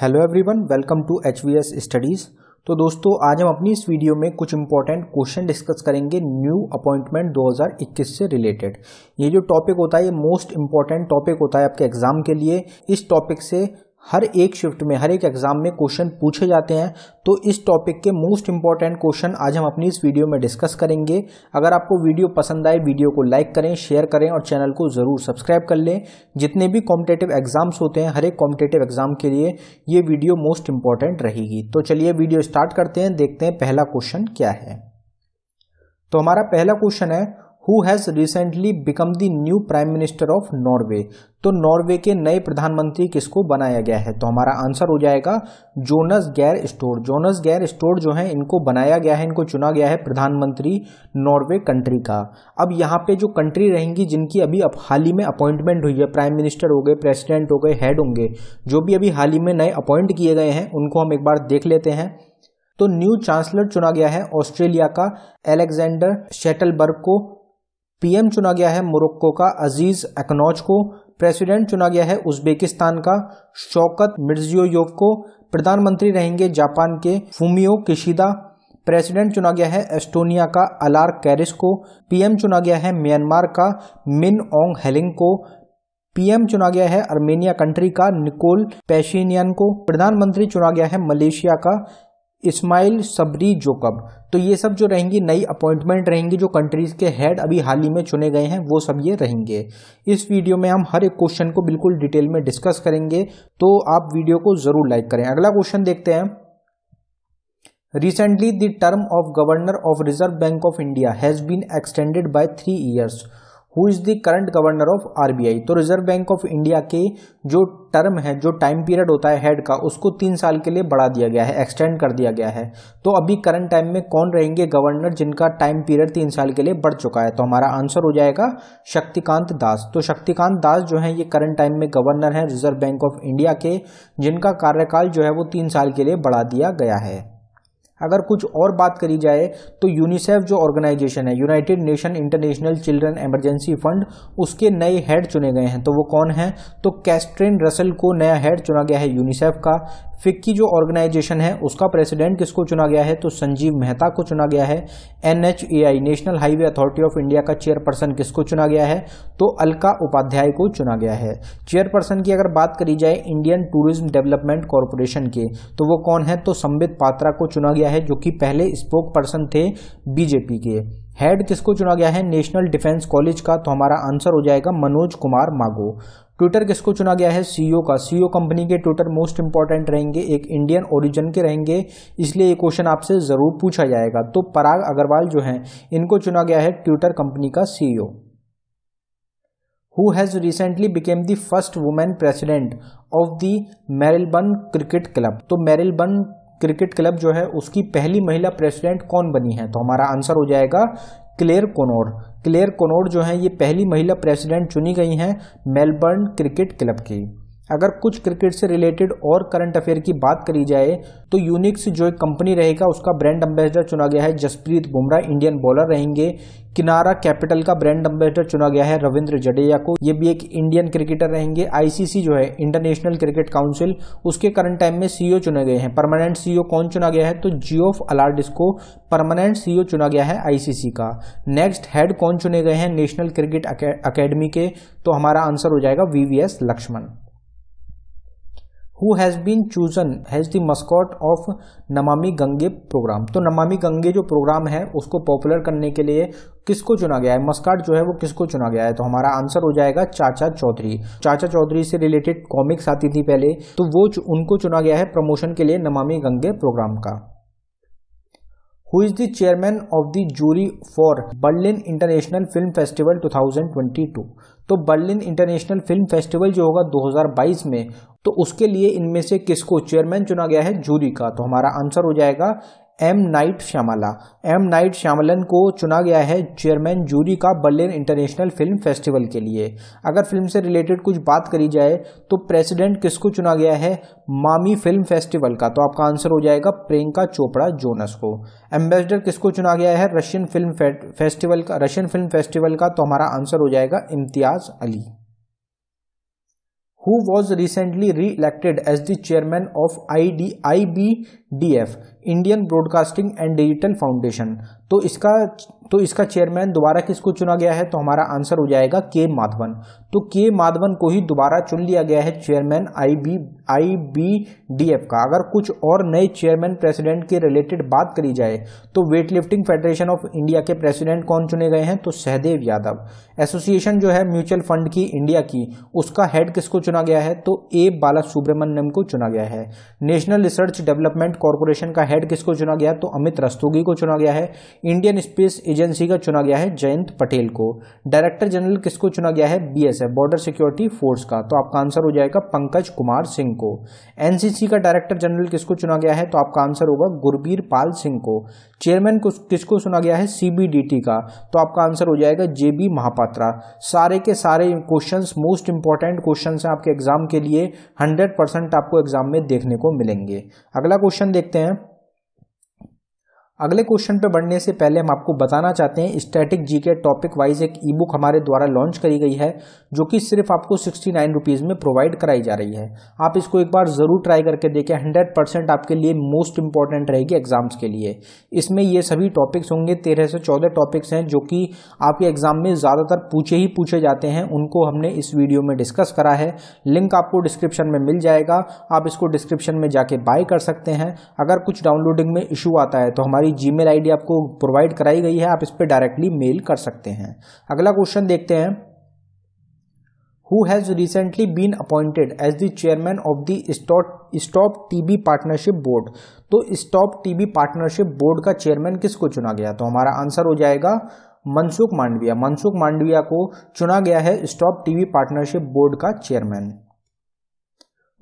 Hello everyone welcome to H V S studies तो दोस्तों आज हम अपनी इस वीडियो में कुछ इंपॉर्टेंट क्वेश्चन डिस्कस करेंगे न्यू अपॉइंटमेंट 2021 से रिलेटेड ये जो टॉपिक होता है ये मोस्ट इंपॉर्टेंट टॉपिक होता है आपके एग्जाम के लिए इस टॉपिक से हर एक शिफ्ट में हर एक एग्जाम में क्वेश्चन पूछे जाते हैं तो इस टॉपिक के मोस्ट इंपॉर्टेंट क्वेश्चन आज हम अपनी इस वीडियो में डिस्कस करेंगे अगर आपको वीडियो पसंद आए वीडियो को लाइक करें शेयर करें और चैनल को ज़रूर सब्सक्राइब कर लें जितने भी कॉम्पिटेटिव एग्जाम्स होते हैं हर एक कॉम्पिटेटिव एग्जाम के लिए ये वीडियो मोस्ट इंपॉर्टेंट रहेगी तो चलिए वीडियो स्टार्ट करते हैं देखते हैं पहला क्वेश्चन क्या है तो हमारा पहला क्वेश्चन है who has recently become the new prime minister of Norway तो नॉर्वे के नए प्रधानमंत्री किसको बनाया गया है तो हमारा आंसर हो जाएगा जोनस गैर स्टोर जोनस गैर स्टोर जो है इनको बनाया गया है इनको चुना गया है प्रधानमंत्री नॉर्वे कंट्री का अब यहाँ पे जो कंट्री रहेंगी जिनकी अभी अब हाल ही में अपॉइंटमेंट हुई है प्राइम मिनिस्टर हो गए प्रेसिडेंट हो गए हेड होंगे जो भी अभी हाल ही में नए अपॉइंट किए गए हैं उनको हम एक बार देख लेते हैं तो न्यू चांसलर चुना गया है ऑस्ट्रेलिया का एलेक्जेंडर शेटलबर्ग को पीएम चुना गया है मोरक्को का अजीज एक्नौज को प्रेसिडेंट चुना गया है उज्बेकिस्तान का शौकत मिर्जियोयोव को प्रधानमंत्री रहेंगे जापान के फूमियो किशिदा प्रेसिडेंट चुना गया है एस्टोनिया का अलार कैरिस को पीएम चुना गया है म्यांमार का मिन ओंग हेलिंग को पीएम चुना गया है अर्मेनिया कंट्री का निकोल पेशिनियन को प्रधानमंत्री चुना गया है मलेशिया का इस्माइल सबरी जोकब तो ये सब जो रहेंगी नई अपॉइंटमेंट रहेंगी जो कंट्रीज के हेड अभी हाल ही में चुने गए हैं वो सब ये रहेंगे इस वीडियो में हम हर एक क्वेश्चन को बिल्कुल डिटेल में डिस्कस करेंगे तो आप वीडियो को जरूर लाइक करें अगला क्वेश्चन देखते हैं recently the term of governor of reserve bank of India has been extended by three years who is the current governor of RBI तो रिजर्व बैंक ऑफ इंडिया के जो टर्म है जो टाइम पीरियड होता है head का उसको तीन साल के लिए बढ़ा दिया गया है एक्सटेंड कर दिया गया है तो अभी करंट टाइम में कौन रहेंगे गवर्नर जिनका टाइम पीरियड तीन साल के लिए बढ़ चुका है तो हमारा आंसर हो जाएगा शक्तिकांत दास तो शक्तिकांत दास जो है ये करंट टाइम में गवर्नर है रिजर्व बैंक ऑफ इंडिया के जिनका कार्यकाल जो है वो तीन साल के लिए बढ़ा दिया गया है अगर कुछ और बात करी जाए तो यूनिसेफ जो ऑर्गेनाइजेशन है united nation international children emergency fund उसके नए हेड चुने गए हैं तो वो कौन है तो कैस्ट्रेन रसल को नया हेड चुना गया है यूनिसेफ का फिक्की जो ऑर्गेनाइजेशन है उसका प्रेसिडेंट किसको चुना गया है तो संजीव मेहता को चुना गया है N national highway authority of India का चेयरपर्सन किसको चुना गया है तो अलका उपाध्याय को चुना गया है चेयरपर्सन की अगर बात करी जाए इंडियन टूरिज्म डेवलपमेंट कॉरपोरेशन के तो वो कौन है तो संबित पात्रा को चुना गया गया है जो कि पहले स्पोक पर्सन थे बीजेपी के हेड किसको चुना गया है नेशनल डिफेंस कॉलेज का तो हमारा आंसर हो जाएगा मनोज कुमार मागो ट्विटर किसको चुना गया है सीईओ e का सीईओ कंपनी e के ट्विटर मोस्ट इंपॉर्टेंट रहेंगे एक इंडियन ओरिजिन के रहेंगे इसलिए ये क्वेश्चन आपसे ज़रूर पूछा जाएगा तो पराग अग्रवाल जो हैं इनको चुना गया है ट्विटर कंपनी का CEO who has recently became the first women president of the Marylebone cricket club तो मेरिलबर्न क्रिकेट क्लब जो है उसकी पहली महिला प्रेसिडेंट कौन बनी है तो हमारा आंसर हो जाएगा क्लेयर कोनोर क्लेयर कोनोर जो है ये पहली महिला प्रेसिडेंट चुनी गई हैं मेलबर्न क्रिकेट क्लब की अगर कुछ क्रिकेट से रिलेटेड और करंट अफेयर की बात करी जाए तो यूनिक्स जो एक कंपनी रहेगा उसका ब्रांड एम्बेसडर चुना गया है जसप्रीत बुमराह इंडियन बॉलर रहेंगे किनारा कैपिटल का ब्रांड एम्बेसडर चुना गया है रविंद्र जडेजा को ये भी एक इंडियन क्रिकेटर रहेंगे आईसीसी जो है इंटरनेशनल क्रिकेट काउंसिल उसके करंट टाइम में सीईओ e चुने गए हैं परमानेंट सीईओ e कौन चुना गया है तो जियोफ अलार्डिस को परमानेंट सीईओ e चुना गया है आईसीसी का नेक्स्ट हेड कौन चुने गए हैं नेशनल क्रिकेट अकेडमी के तो हमारा आंसर हो जाएगा VVS Laxman who has been chosen has the mascot of Namami Gange programme तो नमामि गंगे जो प्रोग्राम है उसको पॉपुलर करने के लिए किसको चुना गया है मस्काट जो है वो किसको चुना गया है तो हमारा आंसर हो जाएगा चाचा चौधरी चाचा चौधरी से रिलेटेड कॉमिक्स आती थी पहले तो वो उनको चुना गया है प्रमोशन के लिए नमामि गंगे प्रोग्राम का who is the chairman of the jury for Berlin international film festival 2022 तो बर्लिन इंटरनेशनल फिल्म फेस्टिवल जो होगा 2022 में तो उसके लिए इनमें से किसको चेयरमैन चुना गया है जूरी का तो हमारा आंसर हो जाएगा M Night Shyamalan M Night Shyamalan को चुना गया है चेयरमैन जूरी का बर्लिन इंटरनेशनल फिल्म फेस्टिवल के लिए अगर फिल्म से रिलेटेड कुछ बात करी जाए तो प्रेसिडेंट किसको चुना गया है मामी फिल्म फेस्टिवल का तो आपका आंसर हो जाएगा प्रियंका चोपड़ा जोनस को एम्बेसडर किसको चुना गया है रशियन फिल्म फेस्टिवल का रशियन फिल्म फेस्टिवल का तो हमारा आंसर हो जाएगा Imtiaz Ali who was recently re-elected as the chairman of ID, IBDF, Indian Broadcasting and Digital Foundation. तो इसका तो इसका चेयरमैन दोबारा किसको चुना गया है तो हमारा आंसर हो जाएगा के माधवन तो के माधवन को ही दोबारा चुन लिया गया है chairman I B I B D F का अगर कुछ और नए चेयरमैन प्रेसिडेंट के रिलेटेड बात करी जाए तो weightlifting federation of India के प्रेसिडेंट कौन चुने गए हैं तो सहदेव यादव एसोसिएशन जो है म्यूचुअल फंड की इंडिया की उसका हेड किसको चुना गया है तो ए बाला सुब्रमण्यम को चुना गया है नेशनल रिसर्च डेवलपमेंट कॉरपोरेशन का हेड किसको चुना गया तो अमित रस्तोगी को चुना गया है इंडियन स्पेस एजेंसी का चुना गया है जयंत पटेल को डायरेक्टर जनरल किसको चुना गया है बीएसएफ बॉर्डर सिक्योरिटी फोर्स का तो आपका आंसर हो जाएगा पंकज कुमार सिंह को एनसीसी का डायरेक्टर जनरल किसको चुना गया है तो आपका आंसर होगा गुरबीर पाल सिंह को चेयरमैन किसको चुना गया है सीबीडीटी का तो आपका आंसर हो जाएगा जेबी महापात्रा सारे के सारे क्वेश्चन मोस्ट इंपॉर्टेंट क्वेश्चन है आपके एग्जाम के लिए हंड्रेड आपको एग्जाम में देखने को मिलेंगे अगला क्वेश्चन देखते हैं अगले क्वेश्चन पे बढ़ने से पहले हम आपको बताना चाहते हैं स्टैटिक जी के टॉपिक वाइज एक ई बुक हमारे द्वारा लॉन्च करी गई है जो कि सिर्फ आपको सिक्सटी नाइन रुपीज़ में प्रोवाइड कराई जा रही है आप इसको एक बार ज़रूर ट्राई करके देखें हंड्रेड परसेंट आपके लिए मोस्ट इंपॉर्टेंट रहेगी एग्जाम्स के लिए इसमें ये सभी टॉपिक्स होंगे तेरह से चौदह टॉपिक्स हैं जो कि आपके एग्जाम में ज़्यादातर पूछे ही पूछे जाते हैं उनको हमने इस वीडियो में डिस्कस करा है लिंक आपको डिस्क्रिप्शन में मिल जाएगा आप इसको डिस्क्रिप्शन में जाके बाय कर सकते हैं अगर कुछ डाउनलोडिंग में इशू आता है तो हमारी हमारी जी मेल आपको प्रोवाइड कराई गई है आप इस पर डायरेक्टली मेल कर सकते हैं अगला क्वेश्चन देखते हैं who has recently been appointed as the chairman of the stop TB partnership board तो स्टॉप टीबी पार्टनरशिप बोर्ड का चेयरमैन किसको चुना गया तो हमारा आंसर हो जाएगा मनसुख मांडविया मनसुख मांडविया को चुना गया है स्टॉप टीवी पार्टनरशिप बोर्ड का chairman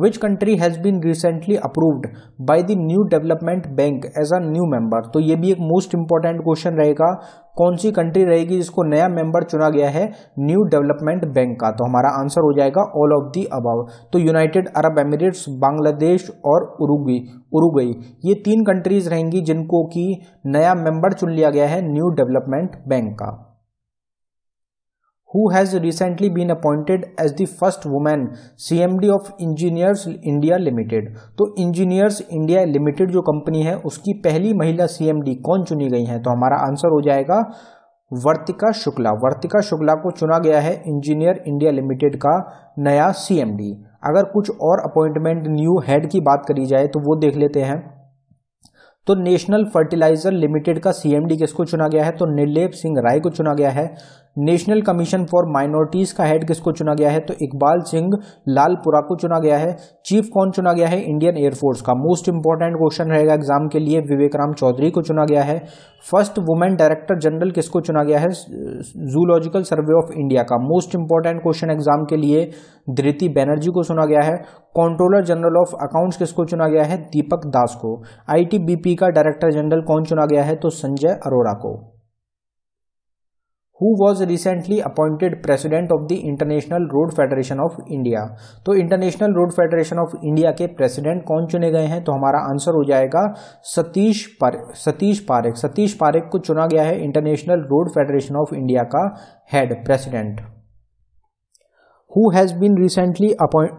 which country has been recently approved by the new development bank as a new member तो ये भी एक मोस्ट इंपॉर्टेंट क्वेश्चन रहेगा कौन सी कंट्री रहेगी जिसको नया मेंबर चुना गया है न्यू डेवलपमेंट बैंक का तो हमारा आंसर हो जाएगा ऑल ऑफ दी अबव तो यूनाइटेड अरब एमिरेट्स बांग्लादेश और उरुगवी उरुगई ये तीन कंट्रीज रहेंगी जिनको कि नया मेंबर चुन लिया गया है न्यू डेवलपमेंट बैंक का who has recently been appointed as the first woman CMD of engineers India limited तो इंजीनियर्स इंडिया लिमिटेड जो कंपनी है उसकी पहली महिला डी कौन चुनी गई है तो हमारा आंसर हो जाएगा वर्तिका शुक्ला वर्तिका शुक्ला को चुना गया है इंजीनियर इंडिया लिमिटेड का नया सीएमडी अगर कुछ और अपॉइंटमेंट न्यू हेड की बात करी जाए तो वो देख लेते हैं तो नेशनल फर्टिलाइजर लिमिटेड का सीएमडी किसको चुना गया है तो निर्लेप सिंह राय को चुना गया है नेशनल कमीशन फॉर माइनॉरिटीज़ का हेड किसको चुना गया है तो इकबाल सिंह लालपुरा को चुना गया है चीफ कौन चुना गया है इंडियन एयरफोर्स का मोस्ट इंपॉर्टेंट क्वेश्चन रहेगा एग्जाम के लिए विवेक राम चौधरी को चुना गया है फर्स्ट वुमेन डायरेक्टर जनरल किसको चुना गया है जूलॉजिकल सर्वे ऑफ इंडिया का मोस्ट इंपॉर्टेंट क्वेश्चन एग्जाम के लिए धृति बैनर्जी को चुना गया है कंट्रोलर जनरल ऑफ अकाउंट्स किसको चुना गया है दीपक दास को आईटीबीपी का डायरेक्टर जनरल कौन चुना गया है तो संजय अरोड़ा को who was recently appointed president of the international road federation of India तो international road federation of India के प्रेसिडेंट कौन चुने गए हैं तो हमारा आंसर हो जाएगा सतीश पारे सतीश पारेख सतीश पारेख को चुना गया है international road federation of India का head president who has been recently appoint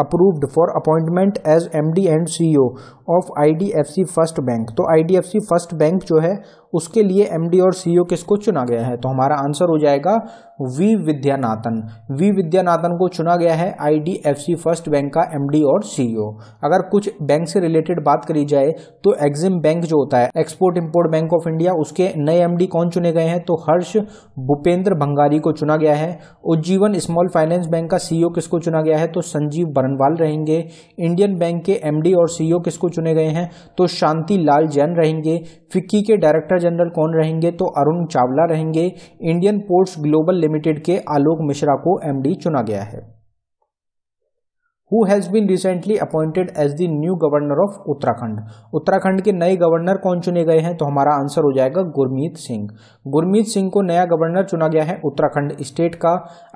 approved for appointment as M D and C O of I D F C first bank तो I D F C first bank जो है उसके लिए M D और सी ओ e किसको चुना गया है तो हमारा आंसर हो जाएगा वी विद्यानाथन वी विद्यानाथन को चुना गया है आईडीएफसी फर्स्ट बैंक का एमडी और सीईओ e अगर कुछ बैंक से रिलेटेड बात करी जाए तो एग्जिम बैंक जो होता है export import bank of India उसके नए एमडी कौन चुने गए हैं तो हर्ष भूपेंद्र भंगारी को चुना गया है उज्जीवन स्मॉल फाइनेंस बैंक का सीईओ e किसको चुना गया है तो संजीव बरनवाल रहेंगे इंडियन बैंक के एमडी और सीईओ e किसको चुने गए हैं तो शांति लाल जैन रहेंगे फिक्की के डायरेक्टर जनरल कौन रहेंगे तो अरुण चावला रहेंगे इंडियन पोर्ट्स ग्लोबल लिमिटेड के आलोक मिश्रा को एमडी चुना गया है who has been recently appointed as the new governor of Uttarakhand Uttarakhand के नए गवर्नर कौन चुने गए हैं तो हमारा आंसर हो जाएगा गुरमीत सिंह गुरमीत सिंह को नया गवर्नर चुना गया है उत्तराखंड स्टेट का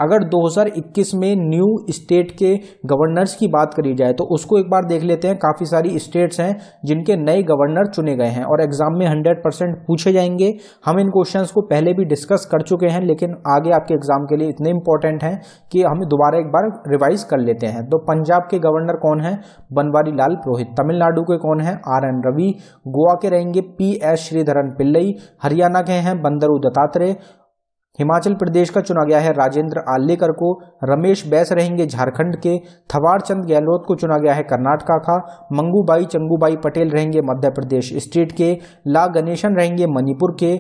अगर 2021 में न्यू स्टेट के गवर्नर्स की बात करी जाए तो उसको एक बार देख लेते हैं काफ़ी सारी स्टेट्स हैं जिनके नए गवर्नर चुने गए हैं और एग्जाम में हंड्रेड पूछे जाएंगे हम इन क्वेश्चन को पहले भी डिस्कस कर चुके हैं लेकिन आगे आपके एग्जाम के लिए इतने इंपॉर्टेंट हैं कि हम दोबारा एक बार रिवाइज कर लेते हैं तो पंजाब के गवर्नर कौन है बनवारी लाल पुरोहित तमिलनाडु के कौन है आर एन रवि गोवा के रहेंगे पी एस श्रीधरन पिल्लई हरियाणा के हैं बंदरू दत्तात्रेय हिमाचल प्रदेश का चुना गया है राजेंद्र आल्लेकर को रमेश बैस रहेंगे झारखंड के थवार चंद गहलोत को चुना गया है कर्नाटका का मंगूबाई चंगूबाई पटेल रहेंगे मध्य प्रदेश स्टेट के ला गणेशन रहेंगे मणिपुर के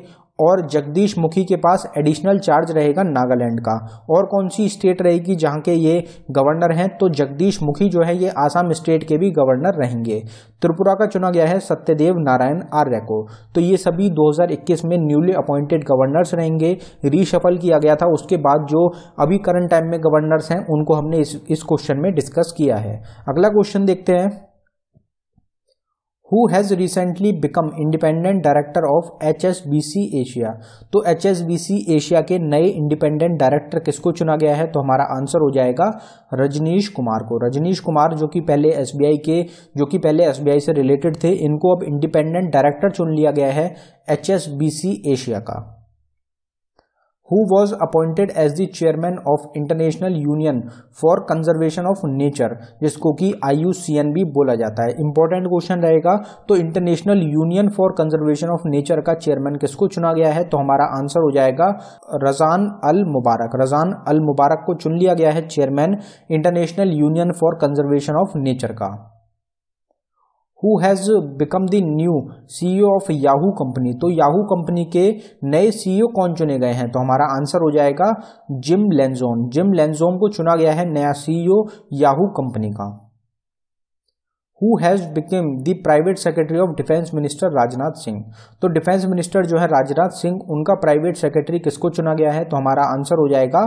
और जगदीश मुखी के पास एडिशनल चार्ज रहेगा नागालैंड का और कौन सी स्टेट रहेगी जहाँ के ये गवर्नर हैं तो जगदीश मुखी जो है ये आसाम स्टेट के भी गवर्नर रहेंगे त्रिपुरा का चुना गया है सत्यदेव नारायण आर्य को तो ये सभी 2021 में न्यूली अपॉइंटेड गवर्नर्स रहेंगे रीशफल किया गया था उसके बाद जो अभी करंट टाइम में गवर्नर्स हैं उनको हमने इस इस क्वेश्चन में डिस्कस किया है अगला क्वेश्चन देखते हैं who has recently become independent director of H S B C Asia तो H S B C Asia के नए इंडिपेंडेंट डायरेक्टर किसको चुना गया है तो हमारा आंसर हो जाएगा रजनीश कुमार को रजनीश कुमार जो कि पहले एस बी आई के जो कि पहले एस बी आई से रिलेटेड थे इनको अब इंडिपेंडेंट डायरेक्टर चुन लिया गया है H S B C Asia का who was appointed as the chairman of international union for conservation of nature जिसको कि आई यू सी एन भी बोला जाता है इंपॉर्टेंट क्वेश्चन रहेगा तो international union for conservation of nature का चेयरमैन किसको चुना गया है तो हमारा आंसर हो जाएगा रजान अल मुबारक रजान अल मुबारक को चुन लिया गया है chairman international union for conservation of nature का who has become the new C O of Yahoo company तो याहू कंपनी के नए सी ओ e कौन चुने गए हैं तो हमारा आंसर हो जाएगा जिम लेंजोन जिम लेंजोन को चुना गया है नया सीईओ याहू कंपनी का who has became the private secretary of defence minister Rajnath Singh तो डिफेंस मिनिस्टर जो है राजनाथ सिंह उनका प्राइवेट सेक्रेटरी किसको चुना गया है तो हमारा आंसर हो जाएगा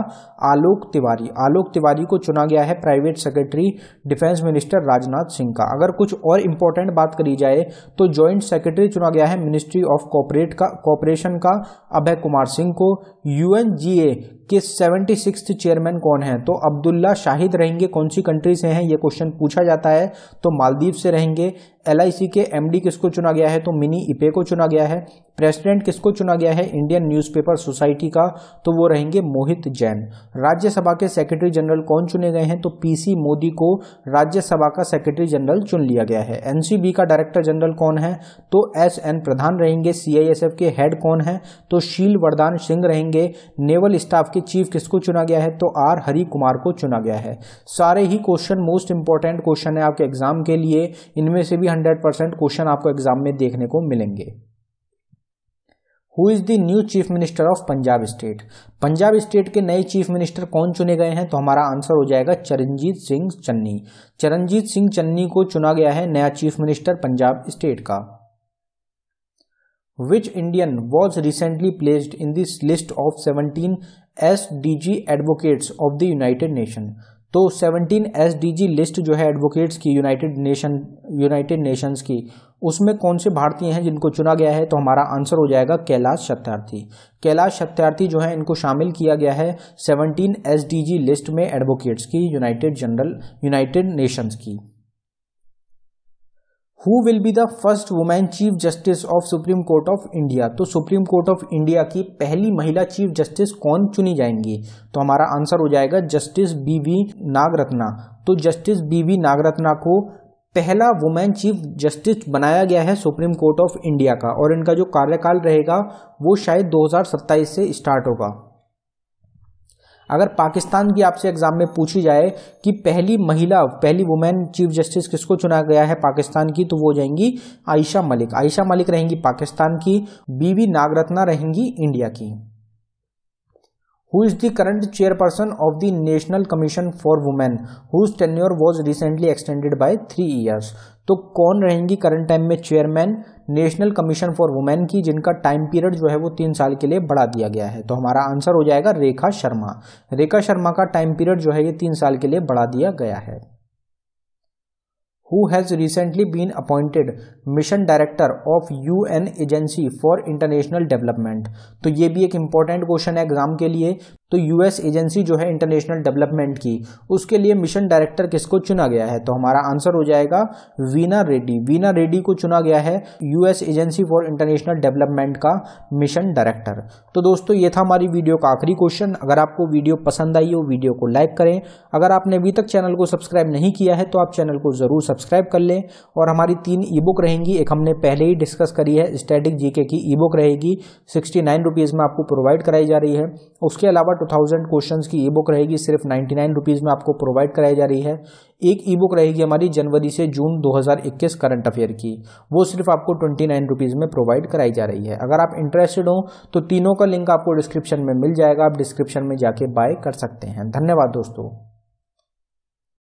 आलोक तिवारी आलोक तिवारी को चुना गया है private secretary defence minister Rajnath Singh का अगर कुछ और इंपॉर्टेंट बात करी जाए तो ज्वाइंट सेक्रेटरी चुना गया है मिनिस्ट्री ऑफ कॉपरेट का कॉपरेशन का अभय कुमार सिंह को यूएनजीए के सेवेंटी सिक्स चेयरमैन कौन है तो अब्दुल्ला शाहिद रहेंगे कौन सी कंट्री से हैं ये क्वेश्चन पूछा जाता है तो मालदीव से रहेंगे एल के एमडी किसको चुना गया है तो मिनी इपे e को चुना गया है प्रेसिडेंट किसको चुना गया है इंडियन न्यूज़पेपर सोसाइटी का तो वो रहेंगे मोहित जैन राज्यसभा के सेक्रेटरी जनरल कौन चुने गए हैं तो पीसी मोदी को राज्यसभा का सेक्रेटरी जनरल चुन लिया गया है एनसीबी का डायरेक्टर जनरल कौन है तो एस एन प्रधान रहेंगे सीआईएसएफ के हेड कौन है तो शील वरदान सिंह रहेंगे नेवल स्टाफ के चीफ किसको चुना गया है तो आर हरि कुमार को चुना गया है सारे ही क्वेश्चन मोस्ट इंपॉर्टेंट क्वेश्चन है आपके एग्जाम के लिए इनमें से भी हंड्रेड परसेंट क्वेश्चन आपको एग्जाम में देखने को मिलेंगे who is the new chief minister of Punjab state Punjab state के नए चीफ मिनिस्टर कौन चुने गए हैं तो हमारा आंसर हो जाएगा चरणजीत सिंह चन्नी चरणजीत सिंह चन्नी को चुना गया है नया चीफ मिनिस्टर पंजाब स्टेट का which Indian was recently placed in this list of seventeen S D G advocates of the united nation तो 17 एस लिस्ट जो है एडवोकेट्स की यूनाइटेड नेशन यूनाइटेड नेशंस की उसमें कौन से भारतीय हैं जिनको चुना गया है तो हमारा आंसर हो जाएगा कैलाश सत्यार्थी कैलाश सत्यार्थी जो है इनको शामिल किया गया है 17 एस लिस्ट में एडवोकेट्स की यूनाइटेड जनरल यूनाइटेड नेशंस की who will be the first women chief justice of supreme court of India तो सुप्रीम कोर्ट ऑफ इंडिया की पहली महिला चीफ जस्टिस कौन चुनी जाएंगी तो हमारा आंसर हो जाएगा जस्टिस बी वी नागरत्ना तो जस्टिस बी वी नागरत्ना को पहला वुमेन चीफ जस्टिस बनाया गया है सुप्रीम कोर्ट ऑफ इंडिया का और इनका जो कार्यकाल रहेगा वो शायद 2027 से स्टार्ट होगा अगर पाकिस्तान की आपसे एग्जाम में पूछी जाए कि पहली महिला पहली वुमेन चीफ जस्टिस किसको चुना गया है पाकिस्तान की तो वो जाएंगी आयशा मलिक आयशा मलिक रहेंगी पाकिस्तान की बीवी नागरत्ना रहेंगी इंडिया की who is the current chairperson of the national commission for women whose tenure was recently extended by three years तो कौन रहेंगी करंट टाइम में chairman national commission for women की जिनका टाइम पीरियड जो है वो तीन साल के लिए बढ़ा दिया गया है तो हमारा आंसर हो जाएगा रेखा शर्मा रेखा शर्मा का टाइम पीरियड जो है ये तीन साल के लिए बढ़ा दिया गया है who has recently been appointed mission director of UN agency for international development तो ये भी एक इंपॉर्टेंट क्वेश्चन है एग्जाम के लिए तो यूएस एजेंसी जो है इंटरनेशनल डेवलपमेंट की उसके लिए मिशन डायरेक्टर किसको चुना गया है तो हमारा आंसर हो जाएगा वीना रेड्डी वीना रेड्डी को चुना गया है US agency for international development का मिशन डायरेक्टर तो दोस्तों ये था हमारी वीडियो का आखिरी क्वेश्चन अगर आपको वीडियो पसंद आई हो वीडियो को लाइक करें अगर आपने अभी तक चैनल को सब्सक्राइब नहीं किया है तो आप चैनल को ज़रूर सब्सक्राइब कर लें और हमारी तीन ई बुक रहेंगी एक हमने पहले ही डिस्कस करी है स्टैटिक जीके की ई बुक रहेगी सिक्सटी नाइन रुपीज़ में आपको प्रोवाइड कराई जा रही है उसके अलावा टू थाउजेंड क्वेश्चन की ई बुक रहेगी सिर्फ नाइन्टी नाइन रुपीज़ में आपको प्रोवाइड कराई जा रही है एक ई बुक रहेगी हमारी जनवरी से जून दो हजार इक्कीस करंट अफेयर की वो सिर्फ आपको ट्वेंटी नाइन रुपीज़ में प्रोवाइड कराई जा रही है अगर आप इंटरेस्टेड हो तो तीनों का लिंक आपको डिस्क्रिप्शन में मिल जाएगा आप डिस्क्रिप्शन में जाके बाय कर सकते हैं धन्यवाद दोस्तों